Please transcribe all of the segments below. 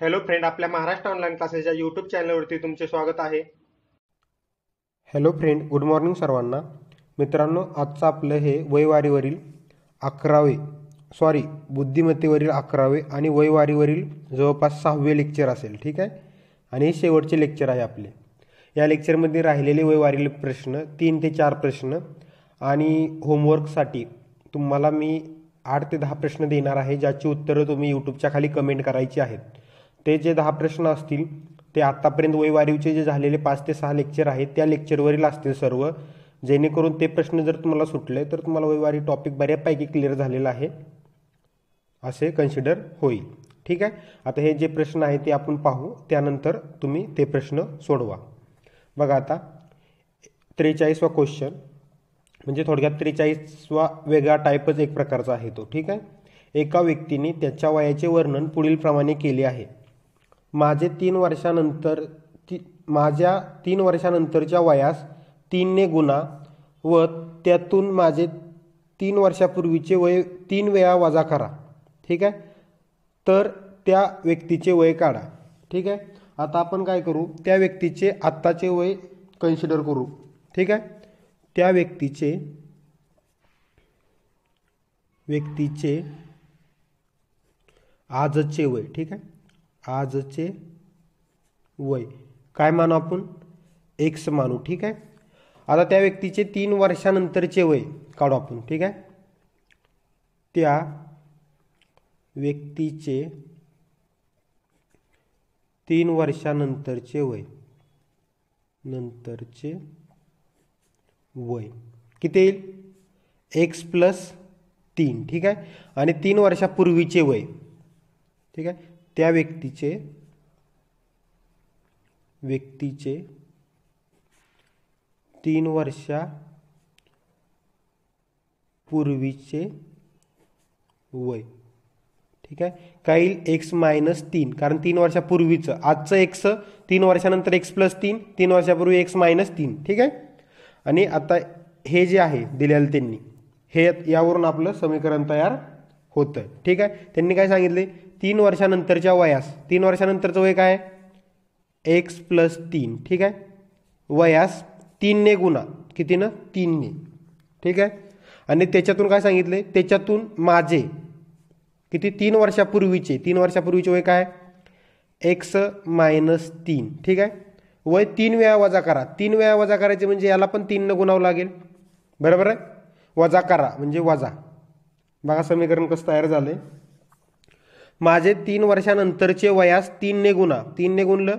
Hello friend आपल्या Maharashtra online क्लासेसच्या YouTube चॅनलवरती तुमचे स्वागत आहे हॅलो फ्रेंड गुड मॉर्निंग सर्वांना मित्रांनो आजचं आपलं हे वयवारीवरील अकरावे सॉरी बुद्धिमत्तेवरील अकरावे आणि वयवारीवरील जवळपास सहावे लेक्चर असेल ठीक आहे आणि हे शेवटचे लेक्चर आहे आपले या लेक्चरमध्ये राहिलेले वयवारील प्रश्न तीन ते चार प्रश्न आणि होमवर्कसाठी तुम्हाला मी आठ ते दहा प्रश्न देणार आहे ज्याची उत्तरं तुम्ही यूट्यूबच्या खाली कमेंट करायची आहेत ते जे दहा प्रश्न असतील ते आत्तापर्यंत वैवारीवचे जे झालेले पाच ते सहा लेक्चर आहेत त्या लेक्चरवरील असतील सर्व जेणेकरून ते प्रश्न जर तुम्हाला सुटले तर तुम्हाला वैवारी टॉपिक बऱ्यापैकी क्लिअर झालेला आहे असे कन्सिडर होईल ठीक आहे आता हे जे प्रश्न आहे ते आपण पाहू त्यानंतर तुम्ही ते प्रश्न सोडवा बघा आता त्रेचाळीसवा क्वेश्चन म्हणजे थोडक्यात त्रेचाळीसवा वेगळा टाईपच एक प्रकारचा आहे तो ठीक आहे एका व्यक्तीने त्याच्या वयाचे वर्णन पुढीलप्रमाणे केले आहे माझे तीन वर्षानंतर ती माझ्या तीन वर्षानंतरच्या वयास तीनने गुणा व त्यातून माझे तीन वर्षापूर्वीचे वय तीन वेळा वजा करा ठीक आहे तर त्या व्यक्तीचे वय काढा ठीक आहे आता आपण काय करू त्या व्यक्तीचे आत्ताचे वय कन्सिडर करू ठीक आहे त्या व्यक्तीचे व्यक्तीचे आजचे वय ठीक आहे आजचे वय काय मानू आपण एक्स मानू ठीक आहे आता त्या व्यक्तीचे तीन वर्षानंतरचे वय काढू आपण ठीक आहे त्या व्यक्तीचे तीन वर्षानंतरचे वय नंतरचे वय किती येईल एक्स प्लस तीन ठीक आहे आणि तीन वर्षापूर्वीचे वय ठीक आहे त्या व्यक्तीचे व्यक्तीचे तीन वर्षा पूर्वीचे वय ठीक आहे काही एक्स मायनस तीन कारण तीन वर्षापूर्वीचं आजचं एक्स तीन वर्षानंतर एक्स प्लस तीन तीन वर्षापूर्वी एक्स मायनस तीन ठीक आहे आणि आता हे जे आहे दिलेलं त्यांनी हे यावरून आपलं समीकरण तयार होतं ठीक आहे त्यांनी काय सांगितले तीन वर्षानंतरच्या वयास तीन वर्षानंतरचं वय काय एक्स प्लस तीन ठीक आहे वयास तीनने गुणा कितीनं तीनने ठीक आहे आणि त्याच्यातून काय सांगितले त्याच्यातून माझे किती तीन वर्षापूर्वीचे तीन वर्षापूर्वीचे वय काय एक्स मायनस तीन ठीक आहे वय तीन वेळा वजा करा तीन वेळा वजा करायचे म्हणजे याला पण तीननं गुणावं लागेल बरोबर आहे वजा करा म्हणजे वजा बघा समीकरण कसं तयार झालं आहे माझे तीन वर्षानंतरचे वयास तीनने गुणा तीनने गुणलं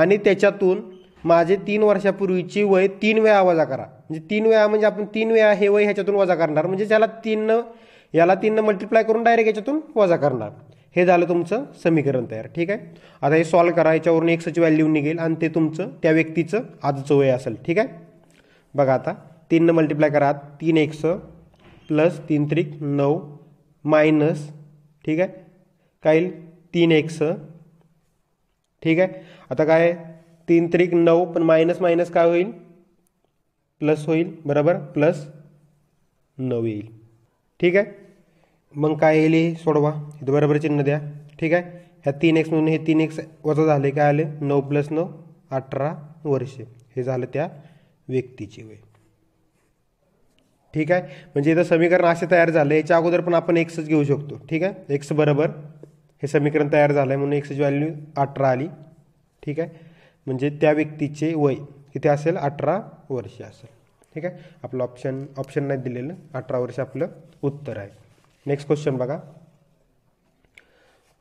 आणि त्याच्यातून माझे तीन वर्षापूर्वीची वय तीन वेळा वजा करा म्हणजे तीन वेळा म्हणजे आपण तीन वेळा हे वय ह्याच्यातून वजा करणार म्हणजे ज्याला तीननं याला तीननं मल्टिप्लाय करून डायरेक्ट याच्यातून वजा करणार हे झालं तुमचं समीकरण तयार ठीक आहे आता हे सॉल्व करा याच्यावरून एक्सची व्हॅल्यू निघेल आणि ते तुमचं त्या व्यक्तीचं आजचं वय असेल ठीक आहे बघा आता तीननं मल्टिप्लाय करा तीन एक्स प्लस तीन त्रिक नऊ मायनस ठीक आहे काय येईल तीन एक्स ठीक आहे आता काय तीन त्रिक नऊ पण मायनस मायनस काय होईल प्लस होईल बरोबर प्लस नऊ येईल ठीक आहे मग काय येईल हे सोडवा इथं बरोबर चिन्ह द्या ठीक आहे ह्या तीन एक्स म्हणून हे तीन एक्स वजा झाले काय आले नऊ प्लस नऊ अठरा वर्षे हे झालं त्या व्यक्तीचे वय ठीक आहे म्हणजे इथं समीकरण असे तयार झालं याच्या अगोदर पण आपण एक्सच घेऊ शकतो ठीक आहे एक्स बरोबर हे समीकरण तयार झालं आहे म्हणून एक्सची व्हॅल्यू अठरा आली ठीक आहे म्हणजे त्या व्यक्तीचे वय किती असेल अठरा वर्ष असेल ठीक आहे आपलं ऑप्शन ऑप्शन नाही दिलेलं अठरा वर्ष आपलं उत्तर आहे नेक्स्ट क्वेश्चन बघा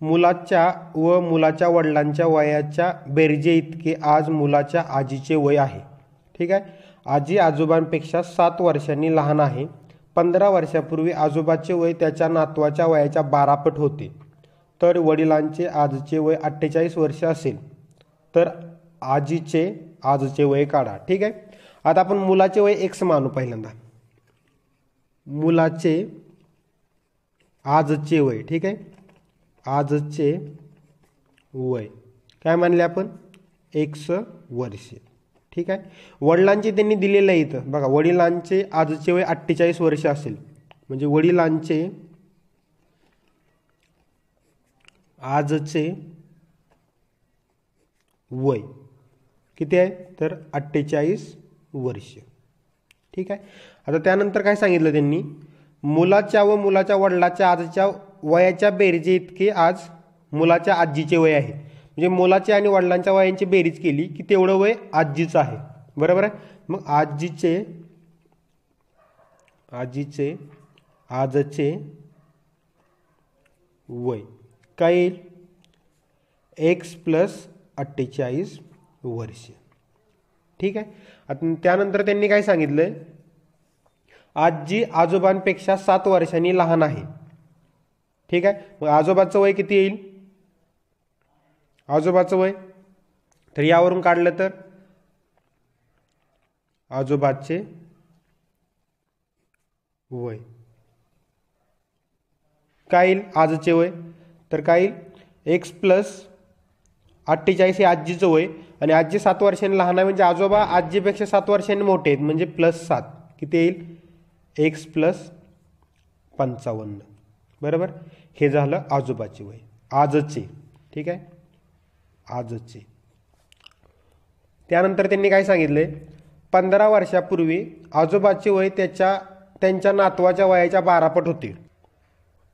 मुलाच्या व मुलाच्या वडिलांच्या वयाच्या बेरजे इतके आज मुलाच्या आजीचे वय आहे ठीक आहे आजी आजोबांपेक्षा सात वर्षांनी लहान आहे पंधरा वर्षापूर्वी आजोबाचे वय त्याच्या नातवाच्या वयाच्या बारापट होते तर वडिलांचे आजचे वय अठ्ठेचाळीस वर्ष असेल तर आजीचे आजचे वय काढा ठीक आहे आता आपण मुलाचे वय एक्स मानू पहिल्यांदा मुलाचे आजचे वय ठीक आहे आजचे वय काय मानले आपण एक्स वर्षे ठीक आहे वडिलांचे त्यांनी दिलेलं आहे इथं बघा वडिलांचे आजचे वय अठ्ठेचाळीस वर्ष असेल म्हणजे वडिलांचे आजचे वय किती आहे तर अठ्ठेचाळीस वर्ष ठीक आहे आता त्यानंतर काय सांगितलं त्यांनी मुलाच्या व मुलाच्या वडिलाच्या आजच्या वयाच्या बेरजे इतके आज मुलाच्या आजीचे वय आहे म्हणजे मुलाच्या आणि वडिलांच्या वयांची बेरीज केली की तेवढं वय आजीचं आहे बरोबर आहे मग आजीचे आजीचे आजचे वय काय येईल एक्स प्लस अठ्ठेचाळीस वर्ष ठीक आहे आता त्यानंतर त्यांनी काय सांगितलं आजी आजोबांपेक्षा सात वर्षांनी लहान आहे ठीक आहे मग आजोबाचं वय किती येईल आजोबाचं वय तर यावरून काढलं तर आजोबाचे वय काय येईल आजचे वय तर काय एक्स प्लस अठ्ठेचाळीस हे आजीचं वय आणि आजी सात वर्षांनी लहान आहे म्हणजे आजोबा आजीपेक्षा सात वर्षांनी मोठे आहेत म्हणजे प्लस सात किती येईल एक्स प्लस पंचावन्न बरोबर हे झालं आजोबाचे वय आजचे ठीक आहे आजचे त्यानंतर त्यांनी काय सांगितले पंधरा वर्षापूर्वी आजोबाचे वय त्याच्या त्यांच्या नातवाच्या वयाच्या बारापट होते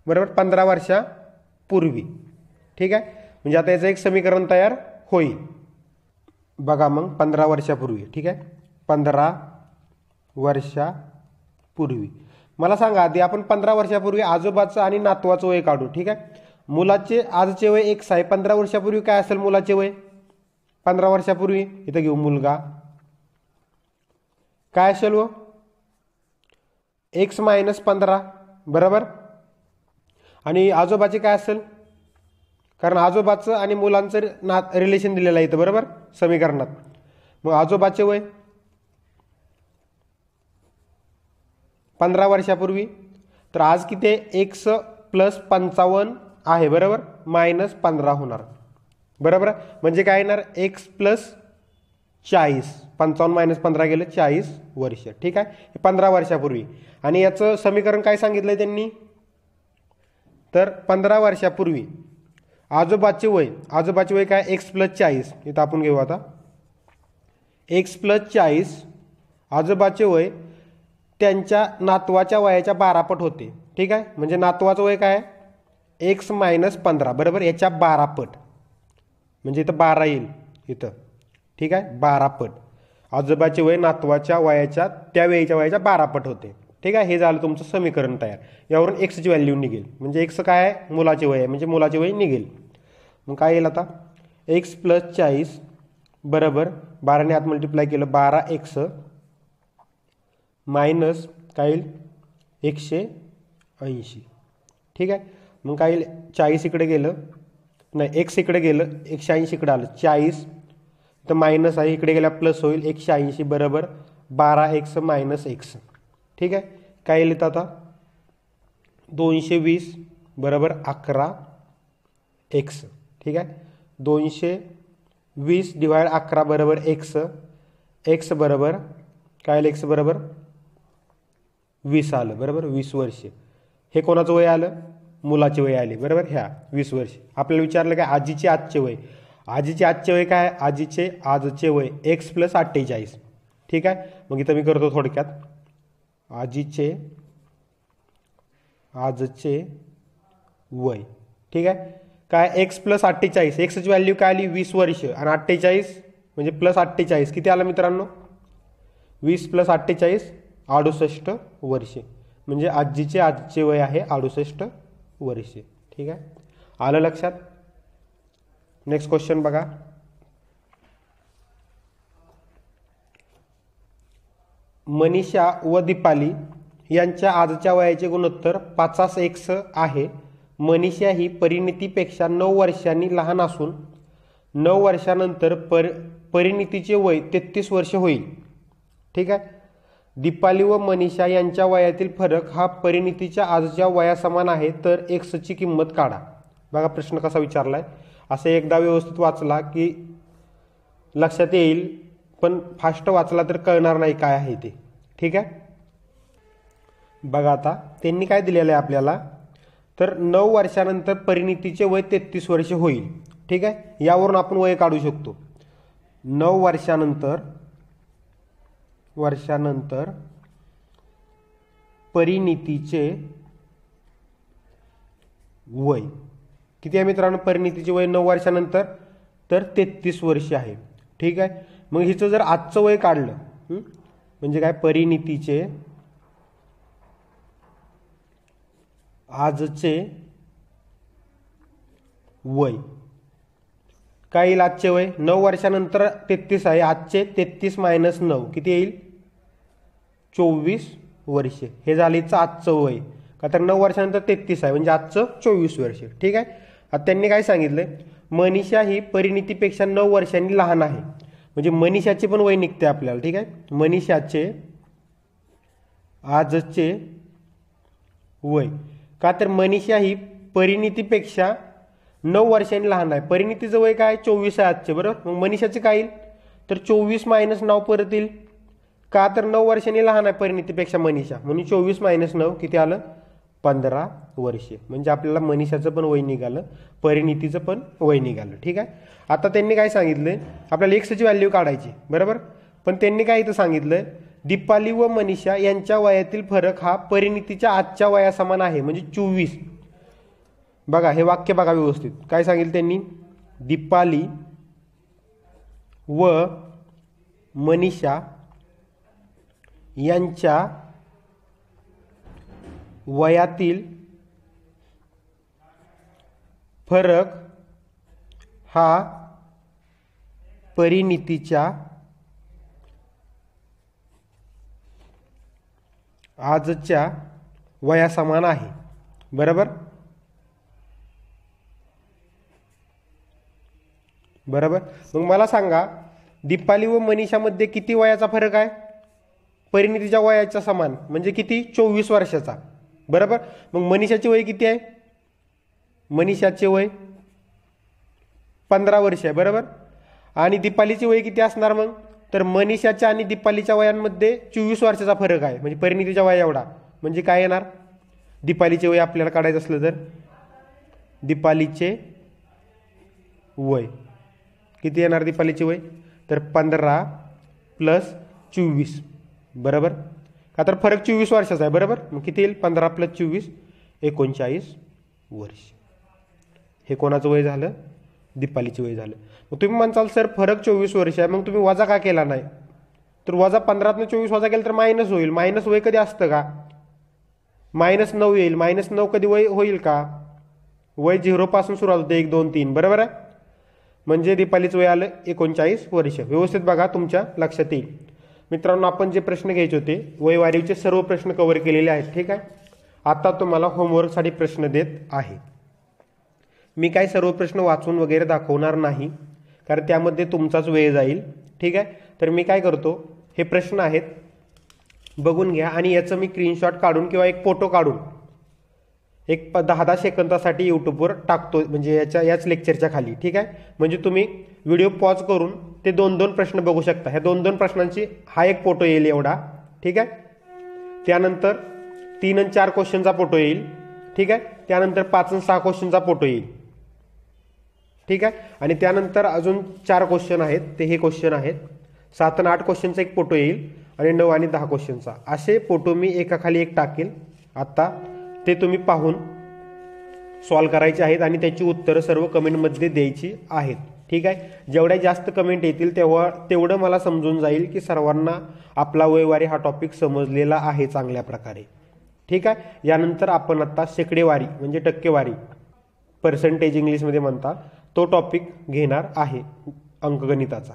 बरोबर पंधरा वर्षा पूर्वी ठीक आहे म्हणजे आता याचं एक समीकरण तयार होईल बघा मग पंधरा वर्षापूर्वी ठीक आहे पंधरा पूर्वी मला सांगा आधी आपण पंधरा वर्षापूर्वी आजोबाचं आणि नातवाचं वय काढू ठीक आहे मुलाचे आजचे वय एक्स आहे पंधरा वर्षापूर्वी काय असेल मुलाचे वय पंधरा वर्षापूर्वी इथं घेऊ मुलगा काय असेल व हो? एक्स मायनस पंधरा बरोबर आणि आजोबाचे काय असेल कारण आजोबाचं आणि मुलांचं ना रिलेशन दिलेलं आहे बरोबर समीकरणात मग आजोबाचे वय पंधरा वर्षापूर्वी तर आज किती एकस प्लस पंचावन्न आहे बरोबर मायनस पंधरा होणार बरोबर म्हणजे काय येणार एक्स प्लस चाळीस पंचावन्न मायनस पंधरा गेलं चाळीस वर्ष ठीक आहे पंधरा वर्षापूर्वी आणि याचं समीकरण काय सांगितलं त्यांनी तर पंधरा वर्षापूर्वी आजोबाचे वय आजोबाचे वय काय एक्स प्लस चाळीस इथं आपण घेऊ आता एक्स प्लस चाळीस आजोबाचे वय त्यांच्या नातवाच्या वयाच्या बारापट होते ठीक आहे म्हणजे नातवाचं वय काय एक्स मायनस पंधरा बरोबर याच्या बारापट म्हणजे इथं बारा येईल इथं ठीक आहे बारापट आजोबाचे वय नातवाच्या वयाच्या त्या वेळीच्या वयाच्या बारापट होते ठीक आहे हे झालं तुमचं समीकरण तयार यावरून एक्सची व्हॅल्यू निघेल म्हणजे एक्स काय आहे मुलाचे वय आहे म्हणजे मुलाचे वय निघेल मग काय येईल आता एक्स प्लस चाळीस बरोबर बाराने आत मल्टिप्लाय केलं बारा एक्स मायनस काय येईल एकशे ऐंशी ठीक आहे मग काय येईल चाळीस इकडे गेलं नाही एक्स इकडे गेलं एकशे ऐंशी इकडे आलं चाळीस तर मायनस आहे इकडे गेल्या प्लस होईल एकशे ऐंशी बरोबर बारा एक्स मायनस एक्स ठीक आहे काय येईल आता दोनशे वीस बरोबर अकरा एक्स ठीक आहे दोनशे वीस डिवायड अकरा बरोबर एक्स एक्स बरोबर काय आलं एक्स बरोबर वीस आलं बरोबर वीस वर्ष हे कोणाचं वय आलं मुलाचे वय आले बरोबर ह्या वीस वर्ष आपल्याला विचारलं काय आजीचे आजचे वय आजीचे आजचे वय काय आजीचे आजचे वय एक्स प्लस अठ्ठेचाळीस ठीक आहे मग इथं मी करतो थोडक्यात आजीचे आजचे वय ठीक आहे काय एक्स प्लस अठ्ठेचाळीस एक्सची व्हॅल्यू काय आली वीस वर्ष आणि अठ्ठेचाळीस म्हणजे प्लस अठ्ठेचाळीस किती आलं मित्रांनो वीस प्लस अठ्ठेचाळीस अडुसष्ट वर्षे म्हणजे आजीचे आजचे वय आहे अडुसष्ट वर्षे ठीक आहे आलं लक्षात नेक्स्ट क्वेश्चन बघा मनीषा व दीपाली यांच्या आजच्या वयाचे गुणोत्तर पाचास एक्स आहे मनीषा ही परिणितीपेक्षा नऊ वर्षांनी लहान असून नऊ वर्षानंतर पर परिणितीचे वय तेहतीस वर्ष होईल ठीक आहे दीपाली व मनीषा यांच्या वयातील फरक हा परिणितीच्या आजच्या वयासमान आहे तर एक्सची किंमत काढा बघा प्रश्न कसा विचारला आहे असं एकदा व्यवस्थित वाचला की लक्षात येईल पण फास्ट वाचला तर कळणार नाही काय आहे ते ठीक आहे बघा आता त्यांनी काय दिलेलं आहे आपल्याला तर नऊ वर्षानंतर परिणितीचे वय तेहतीस वर्ष होईल ठीक आहे यावरून आपण वय काढू शकतो नऊ वर्षानंतर वर्षानंतर परिणितीचे वय किती आहे मित्रांनो परिणितीचे वय नऊ वर्षानंतर तर तेहतीस वर्ष आहे ठीक आहे मग हिचं जर आजचं वय काढलं म्हणजे काय परिणितीचे आजचे वय काय येईल आजचे वय नऊ वर्षानंतर तेहतीस आहे आजचे तेहतीस मायनस नऊ किती येईल चोवीस वर्षे हे झालीचं आजचं वय का तर नऊ वर्षानंतर तेहतीस आहे म्हणजे आजचं चोवीस वर्ष ठीक आहे आता त्यांनी काय सांगितलं मनीषा ही परिणितीपेक्षा नऊ वर्षांनी लहान आहे म्हणजे मनीषाचे पण वय निघते आपल्याला ठीक आहे मनीषाचे आजचे वय का तर मनीषा ही परिणितीपेक्षा नऊ वर्षांनी लहान आहे परिणितीचं वय काय चोवीस आहे आजचे बरोबर मग मनीषाचं काय येईल तर चोवीस मायनस नऊ परत येईल का तर नऊ वर्षांनी लहान आहे परिणितीपेक्षा मनीषा म्हणून चोवीस मायनस नऊ किती आलं पंधरा वर्षे म्हणजे आपल्याला मनीषाचं पण वय निघालं परिणितीचं पण वय निघालं ठीक आहे आता त्यांनी काय सांगितलं आपल्याला एक्सची व्हॅल्यू काढायची बरोबर पण त्यांनी काय इथं सांगितलं दीपाली व मनीषा यांच्या वयातील फरक हा परिणितीच्या आजच्या वयासमान आहे म्हणजे चोवीस बघा हे वाक्य बघा व्यवस्थित काय सांगितलं त्यांनी दीपाली व मनीषा यांच्या वयातील फरक हा परिणितीच्या आजच्या वयासमान आहे बरोबर बरोबर मग मला सांगा दीपाली व मनीषामध्ये किती वयाचा फरक आहे परिणितीच्या वयाचा समान म्हणजे किती चोवीस वर्षाचा बरोबर मग मनीषाची वय किती आहे मनीषाचे वय पंधरा वर्ष आहे बरोबर आणि दीपालीचे वय किती असणार मग तर मनीषाच्या आणि दीपालीच्या वयांमध्ये चोवीस वर्षाचा फरक आहे म्हणजे परिणितीच्या वय एवढा म्हणजे काय येणार दीपालीचे वय आपल्याला काढायचं असलं तर दीपालीचे वय किती येणार दीपालीचे वय तर पंधरा प्लस चोवीस बरोबर का तर फरक चोवीस वर्षाचा आहे बरोबर मग किती येईल पंधरा प्लस चोवीस एकोणचाळीस वर्ष हे कोणाचं वय झालं दीपालीचं वय झालं मग तुम्ही म्हणाल सर फरक चोवीस वर्ष आहे मग तुम्ही वजा का केला नाही तर वजा पंधरातनं चोवीस वजा केला तर मायनस होईल मायनस वय कधी असतं का मायनस नऊ येईल मायनस नऊ कधी वय होईल का वय झिरोपासून सुरुवात होते एक दोन तीन बरोबर आहे म्हणजे दीपालीचं वय आलं एकोणचाळीस वर्ष व्यवस्थित बघा तुमच्या लक्षात येईल मित्रांनो आपण जे प्रश्न घ्यायचे होते वयवारीचे सर्व प्रश्न कव्हर केलेले आहेत ठीक आहे आता तुम्हाला होमवर्कसाठी प्रश्न देत आहे मी काय सर्व प्रश्न वाचून वगैरे दाखवणार नाही कारण त्यामध्ये तुमचाच वेळ जाईल ठीक आहे तर मी काय करतो हे प्रश्न आहेत बघून घ्या आणि याचं मी स्क्रीनशॉट काढून किंवा एक फोटो काढून एक दहा दहा सेकंदासाठी यूट्यूबवर टाकतो म्हणजे याच्या याच लेक्चरच्या खाली ठीक आहे म्हणजे तुम्ही व्हिडिओ पॉज करून ते दोन दोन प्रश्न बघू शकता ह्या दोन दोन प्रश्नांची हा एक फोटो येईल एवढा ठीक आहे त्यानंतर तीन आणि चार क्वेश्चनचा फोटो येईल ठीक आहे त्यानंतर पाच आणि सहा क्वेश्चनचा फोटो येईल ठीक आहे आणि त्यानंतर अजून चार क्वेश्चन आहेत ते हे क्वेश्चन आहेत सात आणि आठ क्वेश्चनचा एक फोटो येईल आणि नऊ आणि दहा क्वेश्चनचा असे फोटो मी एकाखाली एक टाकेल आत्ता ते तुम्ही पाहून सॉल्व करायचे आहेत आणि त्याची उत्तरं सर्व कमेंटमध्ये द्यायची आहेत ठीक आहे जेवढ्या जास्त कमेंट येतील तेव्हा तेवढं मला समजून जाईल की सर्वांना आपला वयवारी हा टॉपिक समजलेला आहे चांगल्या प्रकारे ठीक आहे यानंतर आपण आत्ता शेकडेवारी म्हणजे टक्केवारी पर्सेंटेज इंग्लिशमध्ये म्हणता तो टॉपिक घेणार आहे अंकगणिताचा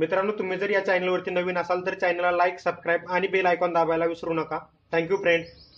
मित्रांनो तुम्ही जर या चॅनलवरती नवीन असाल तर चॅनलला लाईक सबस्क्राईब आणि बेल आयकॉन दाबायला विसरू नका थँक्यू फ्रेंड